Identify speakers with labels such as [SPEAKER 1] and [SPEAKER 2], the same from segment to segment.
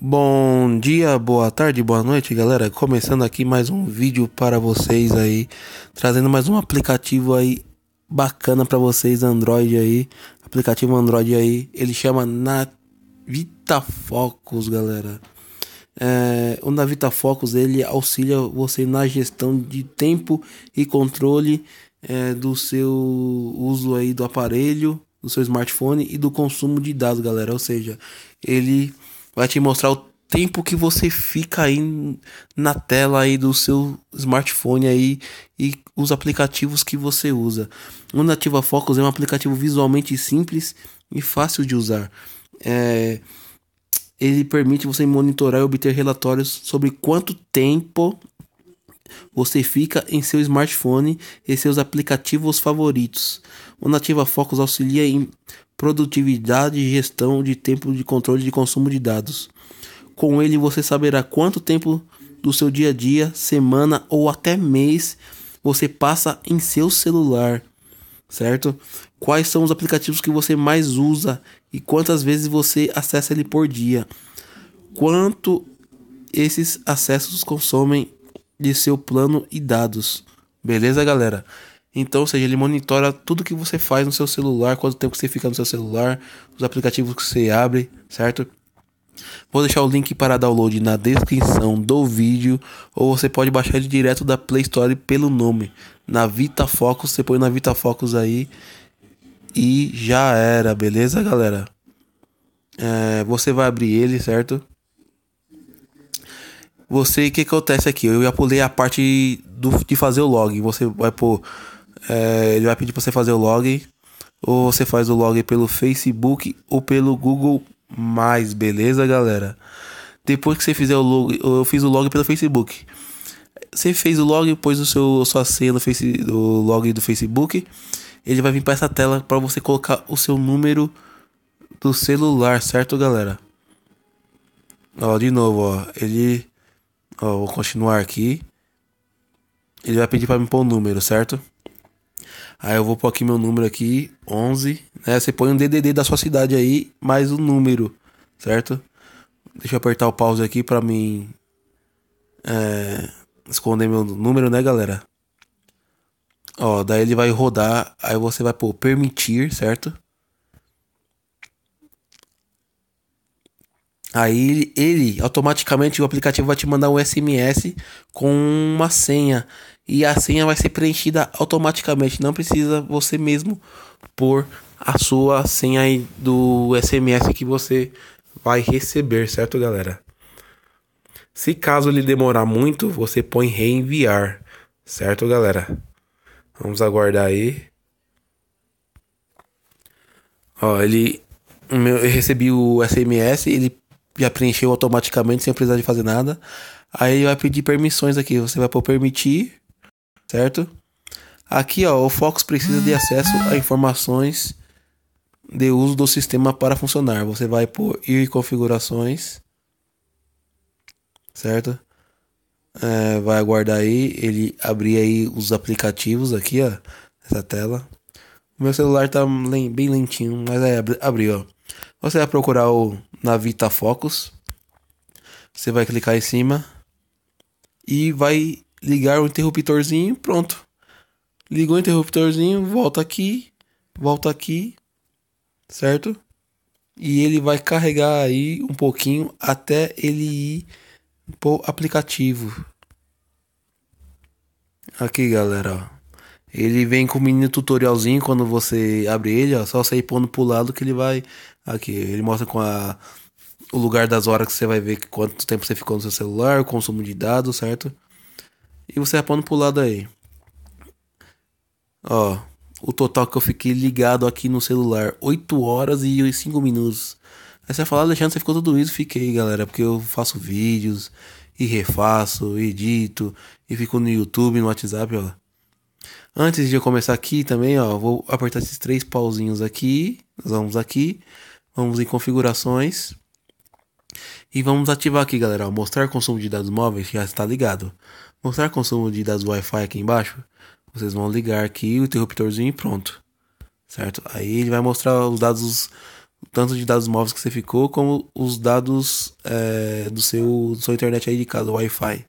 [SPEAKER 1] Bom dia, boa tarde, boa noite, galera. Começando aqui mais um vídeo para vocês aí, trazendo mais um aplicativo aí bacana para vocês Android aí, aplicativo Android aí. Ele chama Navita Focus, galera. É, o Navita Focus ele auxilia você na gestão de tempo e controle é, do seu uso aí do aparelho, do seu smartphone e do consumo de dados, galera. Ou seja, ele vai te mostrar o tempo que você fica aí na tela aí do seu smartphone aí e os aplicativos que você usa. O Nativa Focus é um aplicativo visualmente simples e fácil de usar. É, ele permite você monitorar e obter relatórios sobre quanto tempo você fica em seu smartphone e seus aplicativos favoritos. O Nativa Focus auxilia em produtividade e gestão de tempo de controle de consumo de dados. Com ele você saberá quanto tempo do seu dia a dia, semana ou até mês você passa em seu celular, certo? Quais são os aplicativos que você mais usa e quantas vezes você acessa ele por dia? Quanto esses acessos consomem de seu plano e dados. Beleza, galera? Então, ou seja, ele monitora tudo que você faz no seu celular, quanto tempo você fica no seu celular, os aplicativos que você abre, certo? Vou deixar o link para download na descrição do vídeo, ou você pode baixar ele direto da Play Store pelo nome, na Vita Focus, você põe na Vita Focus aí e já era, beleza, galera? É, você vai abrir ele, certo? você, o que acontece aqui? Eu já pulei a parte do, de fazer o log. Você vai pôr. É, ele vai pedir para você fazer o log. Ou você faz o log pelo Facebook ou pelo Google Mais, beleza, galera? Depois que você fizer o log, eu fiz o log pelo Facebook. Você fez o log, pôs o seu sua senha do, face, do log do Facebook. Ele vai vir para essa tela para você colocar o seu número do celular, certo, galera? Ó, de novo, ó, ele Ó, vou continuar aqui. Ele vai pedir para me pôr o um número, certo? Aí eu vou pôr aqui meu número aqui, 11, né? Você põe um DDD da sua cidade aí, mais o um número, certo? Deixa eu apertar o pause aqui para mim é, esconder meu número, né, galera? Ó, daí ele vai rodar, aí você vai pôr permitir, certo? Aí ele, automaticamente o aplicativo vai te mandar um SMS com uma senha e a senha vai ser preenchida automaticamente, não precisa você mesmo pôr a sua senha aí do SMS que você vai receber, certo, galera? Se caso ele demorar muito, você põe reenviar, certo, galera? Vamos aguardar aí. Ó, ele eu recebi o SMS, ele já preencheu automaticamente sem precisar de fazer nada. Aí ele vai pedir permissões aqui. Você vai pôr permitir, certo? Aqui, ó, o Fox precisa de acesso a informações de uso do sistema para funcionar. Você vai por ir configurações, certo? É, vai aguardar aí, ele abrir aí os aplicativos aqui, ó, essa tela. O meu celular tá bem lentinho, mas aí abriu, ó. Você vai procurar o na Vita Focus. Você vai clicar em cima e vai ligar o interruptorzinho, pronto. Ligou o interruptorzinho, volta aqui, volta aqui, certo? E ele vai carregar aí um pouquinho até ele ir pro aplicativo. Aqui, galera, ó. Ele vem com um mini tutorialzinho quando você abre ele, ó, só sair pondo pro lado que ele vai. Aqui, ele mostra com a, o lugar das horas que você vai ver quanto tempo você ficou no seu celular, o consumo de dados, certo? E você vai pondo pro lado aí. Ó, o total que eu fiquei ligado aqui no celular, 8 horas e 5 minutos. Aí você vai falar, Alexandre, você ficou tudo isso? Fiquei, galera, porque eu faço vídeos, e refaço, edito, e fico no YouTube, no WhatsApp, ó. Antes de eu começar aqui também, ó, vou apertar esses três pauzinhos aqui. Nós vamos aqui, vamos em configurações. E vamos ativar aqui, galera, ó, mostrar consumo de dados móveis, já está ligado. Mostrar consumo de dados Wi-Fi aqui embaixo. Vocês vão ligar aqui o interruptorzinho e pronto. Certo? Aí ele vai mostrar os dados, tanto de dados móveis que você ficou, como os dados é, do seu, sua internet aí de casa, Wi-Fi.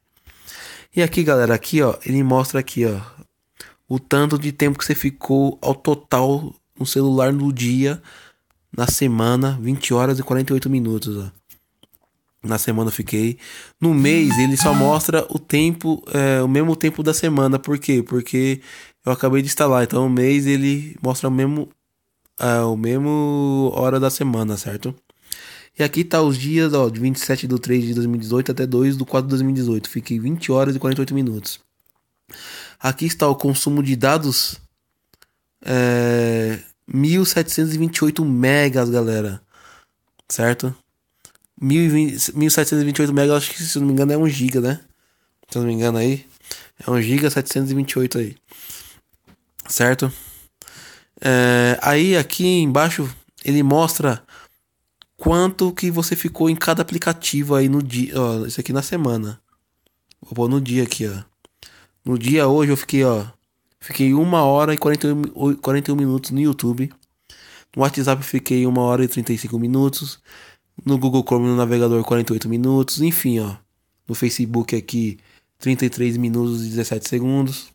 [SPEAKER 1] E aqui, galera, aqui, ó, ele mostra aqui, ó, o tanto de tempo que você ficou ao total no celular no dia, na semana, 20 horas e 48 minutos. Ó. Na semana eu fiquei. No mês ele só mostra o tempo, é, o mesmo tempo da semana. Por quê? Porque eu acabei de instalar. Então o mês ele mostra o mesmo, é, o mesmo hora da semana, certo? E aqui tá os dias, ó, de 27 de 3 de 2018 até 2 de 4 de 2018. Fiquei 20 horas e 48 minutos. Aqui está o consumo de dados. É, 1728 megas, galera. Certo? 1728 megas, acho que se não me engano é 1 giga, né? Se não me engano aí. É 1 giga 728 aí. Certo? É, aí aqui embaixo ele mostra quanto que você ficou em cada aplicativo aí no dia. Ó, isso aqui na semana. Vou pôr no dia aqui, ó. No dia hoje eu fiquei, ó. Fiquei 1 hora e 41, 41 minutos no YouTube. No WhatsApp eu fiquei 1 hora e 35 minutos. No Google Chrome no navegador 48 minutos. Enfim, ó. No Facebook aqui 33 minutos e 17 segundos.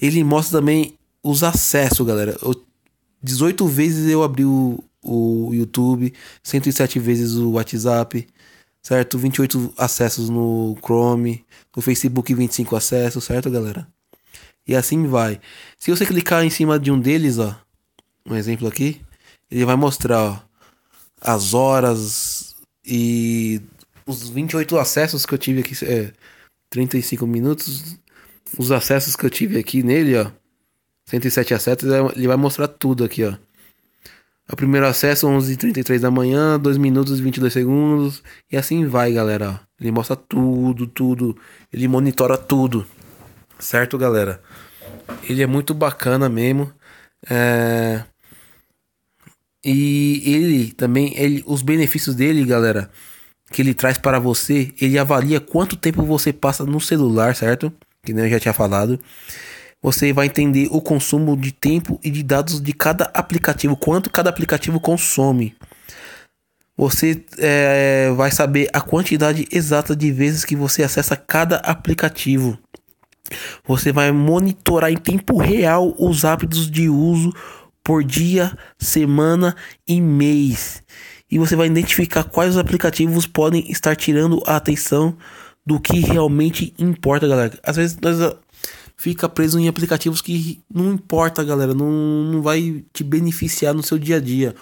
[SPEAKER 1] Ele mostra também os acessos, galera. Eu, 18 vezes eu abri o, o YouTube, 107 vezes o WhatsApp, certo? 28 acessos no Chrome, no Facebook 25 acessos, certo, galera? E assim vai. Se você clicar em cima de um deles, ó, um exemplo aqui, ele vai mostrar, ó, as horas e os 28 acessos que eu tive aqui, é, 35 minutos, os acessos que eu tive aqui nele, ó, 107 acessos, ele vai mostrar tudo aqui, ó. É o primeiro acesso, 11h33 da manhã, 2 minutos e 22 segundos. E assim vai, galera. Ele mostra tudo, tudo. Ele monitora tudo. Certo, galera? Ele é muito bacana mesmo. É... E ele também, ele, os benefícios dele, galera, que ele traz para você, ele avalia quanto tempo você passa no celular, certo? Que nem eu já tinha falado você vai entender o consumo de tempo e de dados de cada aplicativo, quanto cada aplicativo consome. Você é, vai saber a quantidade exata de vezes que você acessa cada aplicativo. Você vai monitorar em tempo real os hábitos de uso por dia, semana e mês. E você vai identificar quais aplicativos podem estar tirando a atenção do que realmente importa, galera. Às vezes nós fica preso em aplicativos que não importa, galera, não, não vai te beneficiar no seu dia a dia.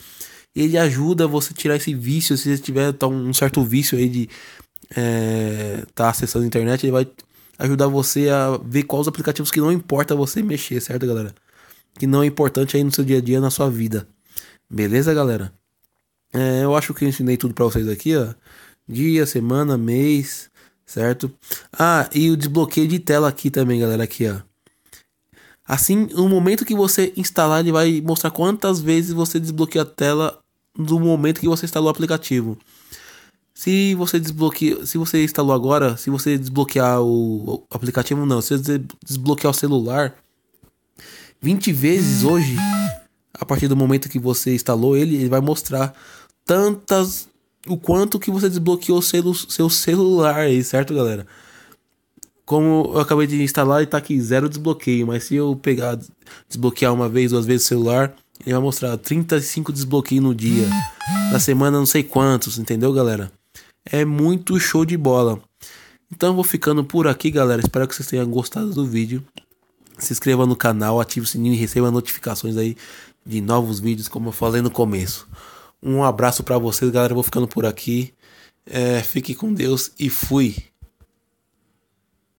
[SPEAKER 1] Ele ajuda você a tirar esse vício, se você tiver tá, um certo vício aí de é, tá acessando a internet, ele vai ajudar você a ver quais os aplicativos que não importa você mexer, certo, galera? Que não é importante aí no seu dia a dia, na sua vida. Beleza, galera? É, eu acho que eu ensinei tudo para vocês aqui, ó. Dia, semana, mês, certo? Ah, e o desbloqueio de tela aqui também, galera, aqui, ó. Assim, no momento que você instalar, ele vai mostrar quantas vezes você desbloqueia a tela do momento que você instalou o aplicativo. Se você desbloqueia, se você instalou agora, se você desbloquear o, o aplicativo não, se você desbloquear o celular 20 vezes hoje, a partir do momento que você instalou ele, ele vai mostrar tantas o quanto que você desbloqueou seu seu celular aí, certo, galera? Como eu acabei de instalar e tá aqui zero desbloqueio, mas se eu pegar desbloquear uma vez, duas vezes o celular, ele vai mostrar 35 desbloqueios no dia. Na semana não sei quantos, entendeu, galera? É muito show de bola. Então vou ficando por aqui, galera. Espero que vocês tenham gostado do vídeo. Se inscreva no canal, ative o sininho e receba notificações aí de novos vídeos, como eu falei no começo. Um abraço para vocês, galera. Eu vou ficando por aqui. É, fique com Deus e fui.